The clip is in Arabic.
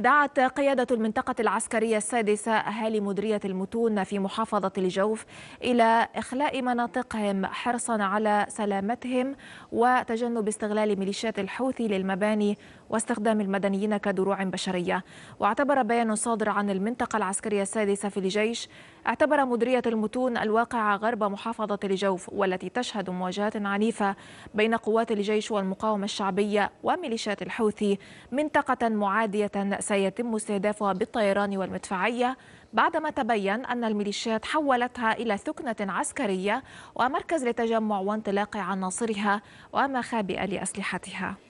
دعت قيادة المنطقة العسكرية السادسة أهالي مدرية المتون في محافظة الجوف إلى إخلاء مناطقهم حرصا على سلامتهم وتجنب استغلال ميليشيات الحوثي للمباني واستخدام المدنيين كدروع بشرية واعتبر بيان صادر عن المنطقة العسكرية السادسة في الجيش اعتبر مدرية المتون الواقعة غرب محافظة الجوف والتي تشهد مواجهات عنيفة بين قوات الجيش والمقاومة الشعبية وميليشيات الحوثي منطقة معادية سيتم استهدافها بالطيران والمدفعية بعدما تبين أن الميليشيات حولتها إلى ثكنة عسكرية ومركز لتجمع وانطلاق عناصرها ومخابئ لأسلحتها